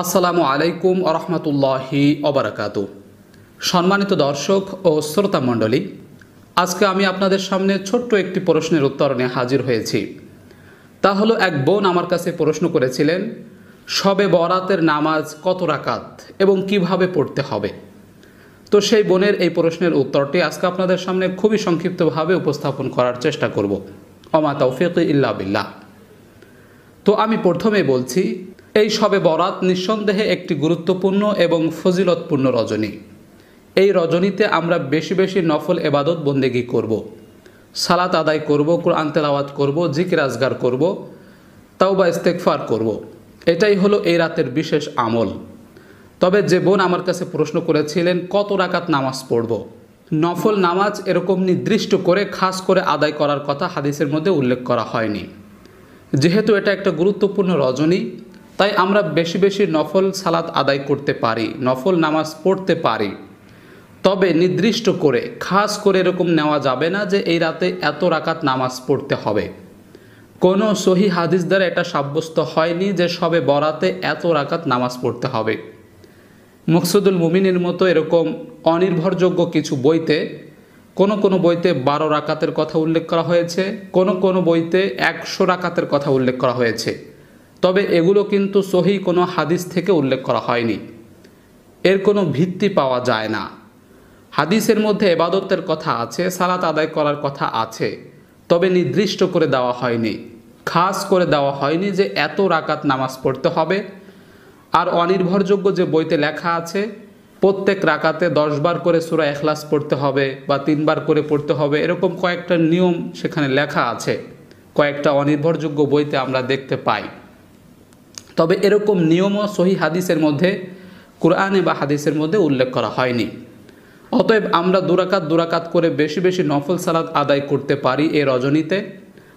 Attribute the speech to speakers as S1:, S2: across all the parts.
S1: আসসালামু আলাইকুম আরহামতুল্লাহি অবরাকাত সম্মানিত দর্শক ও শ্রোতা মণ্ডলী আজকে আমি আপনাদের সামনে ছোট্ট একটি প্রশ্নের উত্তরণে হাজির হয়েছি তা হলো এক বোন আমার কাছে প্রশ্ন করেছিলেন সবে বরাতের নামাজ কত রাকাত এবং কিভাবে পড়তে হবে তো সেই বোনের এই প্রশ্নের উত্তরটি আজকে আপনাদের সামনে খুবই সংক্ষিপ্তভাবে উপস্থাপন করার চেষ্টা করব অমা তৌফিক ইল্লা বিল্লাহ তো আমি প্রথমে বলছি এই সবে বরাত নিঃসন্দেহে একটি গুরুত্বপূর্ণ এবং ফজিলতপূর্ণ রজনী এই রজনীতে আমরা বেশি বেশি নফল এবাদত বন্দেগি করব। সালাত আদায় করব কোরআন তেলাওয়াত করব জিকির রাজগার করব তাওবা ইস্তেকফার করব। এটাই হলো এই রাতের বিশেষ আমল তবে যে বোন আমার কাছে প্রশ্ন করেছিলেন কত রাকাত নামাজ পড়ব নফল নামাজ এরকম নির্দিষ্ট করে খাস করে আদায় করার কথা হাদিসের মধ্যে উল্লেখ করা হয়নি যেহেতু এটা একটা গুরুত্বপূর্ণ রজনী তাই আমরা বেশি বেশি নফল সালাত আদায় করতে পারি নফল নামাজ পড়তে পারি তবে নির্দিষ্ট করে খাস করে এরকম নেওয়া যাবে না যে এই রাতে এত রাকাত নামাজ পড়তে হবে কোনো সহি হাদিস দ্বারা এটা সাব্যস্ত হয়নি যে সবে বরাতে এত রাকাত নামাজ পড়তে হবে মকসুদুল মুমিনের মতো এরকম অনির্ভরযোগ্য কিছু বইতে কোনো কোনো বইতে বারো রাকাতের কথা উল্লেখ করা হয়েছে কোনো কোনো বইতে একশো রাকাতের কথা উল্লেখ করা হয়েছে তবে এগুলো কিন্তু সহি কোনো হাদিস থেকে উল্লেখ করা হয়নি এর কোনো ভিত্তি পাওয়া যায় না হাদিসের মধ্যে এবাদতের কথা আছে সালাত আদায় করার কথা আছে তবে নির্দিষ্ট করে দেওয়া হয়নি খাস করে দেওয়া হয়নি যে এত রাকাত নামাজ পড়তে হবে আর অনির্ভরযোগ্য যে বইতে লেখা আছে প্রত্যেক রাকাতে দশবার করে সুরা এখলাস পড়তে হবে বা তিনবার করে পড়তে হবে এরকম কয়েকটা নিয়ম সেখানে লেখা আছে কয়েকটা অনির্ভরযোগ্য বইতে আমরা দেখতে পাই তবে এরকম নিয়মও সহি হাদিসের মধ্যে কোরআনে বা হাদিসের মধ্যে উল্লেখ করা হয়নি অতএব আমরা দুরাকাত দুরাকাত করে বেশি বেশি নফল সালাদ আদায় করতে পারি এ রজনীতে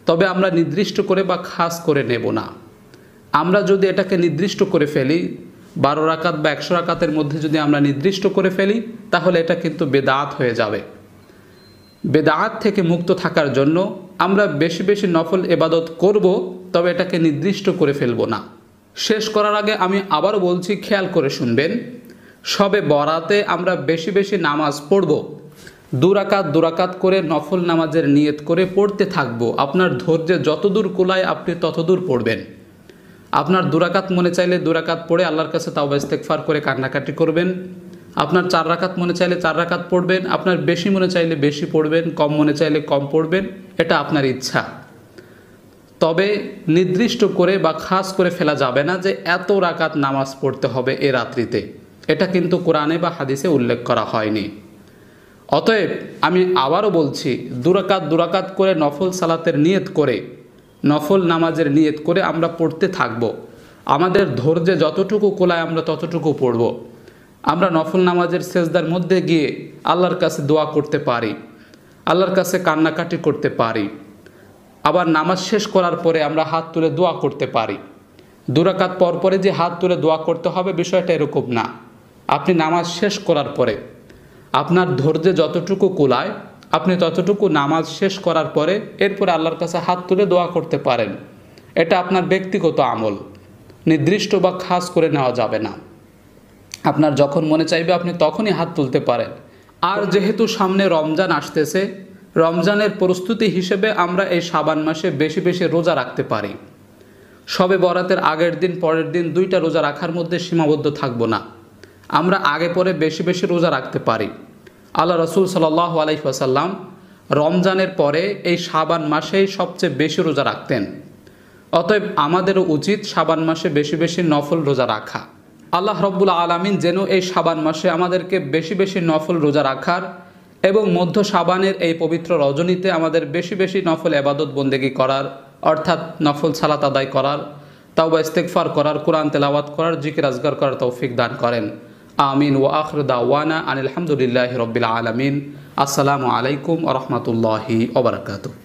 S1: তবে আমরা নির্দিষ্ট করে বা খাস করে নেব না আমরা যদি এটাকে নির্দিষ্ট করে ফেলি বারো রাকাত বা একশো রাকাতের মধ্যে যদি আমরা নির্দিষ্ট করে ফেলি তাহলে এটা কিন্তু বেদাত হয়ে যাবে বেদাত থেকে মুক্ত থাকার জন্য আমরা বেশি বেশি নফল এবাদত করব তবে এটাকে নির্দিষ্ট করে ফেলবো না শেষ করার আগে আমি আবারও বলছি খেয়াল করে শুনবেন সবে বরাতে আমরা বেশি বেশি নামাজ পড়ব দুরাকাত দুরাকাত করে নফল নামাজের নিয়ত করে পড়তে থাকব আপনার ধৈর্যে যতদূর কোলায় আপনি ততদূর পড়বেন আপনার দুরাকাত মনে চাইলে দুরাকাত পড়ে আল্লাহর কাছে তাও ইস্তেকফার করে কান্নাকাটি করবেন আপনার চার রাকাত মনে চাইলে চার রাকাত পড়বেন আপনার বেশি মনে চাইলে বেশি পড়বেন কম মনে চাইলে কম পড়বেন এটা আপনার ইচ্ছা তবে নির্দিষ্ট করে বা খাস করে ফেলা যাবে না যে এত রাকাত নামাজ পড়তে হবে এ রাত্রিতে এটা কিন্তু কোরআনে বা হাদিসে উল্লেখ করা হয়নি অতএব আমি আবারও বলছি দুরাকাত দুরাকাত করে নফল সালাতের নিয়ত করে নফল নামাজের নিয়ত করে আমরা পড়তে থাকব। আমাদের ধৈর্যে যতটুকু কোলায় আমরা ততটুকু পড়ব আমরা নফল নামাজের সেজদার মধ্যে গিয়ে আল্লাহর কাছে দোয়া করতে পারি আল্লাহর কাছে কান্নাকাটি করতে পারি আবার নামাজ শেষ করার পরে আমরা হাত তুলে দোয়া করতে পারি দুরাকাত পরে যে হাত তুলে দোয়া করতে হবে বিষয়টা এরকম না আপনি নামাজ শেষ করার পরে আপনার ধৈর্যে যতটুকু কুলায় আপনি ততটুকু নামাজ শেষ করার পরে এরপরে আল্লাহর কাছে হাত তুলে দোয়া করতে পারেন এটা আপনার ব্যক্তিগত আমল নির্দিষ্ট বা খাস করে নেওয়া যাবে না আপনার যখন মনে চাইবে আপনি তখনই হাত তুলতে পারেন আর যেহেতু সামনে রমজান আসতেছে রমজানের প্রস্তুতি হিসেবে আমরা এই সাবান মাসে বেশি বেশি রোজা রাখতে পারি সবে বরাতের আগের দিন পরের দিন দুইটা রোজা রাখার মধ্যে সীমাবদ্ধ থাকব না আমরা আগে পরে বেশি বেশি রোজা রাখতে পারি আল্লাহ রসুল সাল্লাহ আলহিহাসাল্লাম রমজানের পরে এই সাবান মাসেই সবচেয়ে বেশি রোজা রাখতেন অতএব আমাদেরও উচিত সাবান মাসে বেশি বেশি নফল রোজা রাখা আল্লাহ রব্বুল আলমিন যেন এই সাবান মাসে আমাদেরকে বেশি বেশি নফল রোজা রাখার এবং মধ্য সাবানের এই পবিত্র রজনীতে আমাদের বেশি বেশি নফল এবাদত বন্দেগী করার অর্থাৎ নফল সালাত আদায় করার বা ইস্তেকফার করার কোরআন তেলাওয়াত করার জিকির আজগার করার তৌফিক দান করেন আমিন ও আখর দাওয়ানা আনিলহামদুলিল্লাহ রবিল আলমিন আসসালামু আলাইকুম ও রহমতুল্লাহি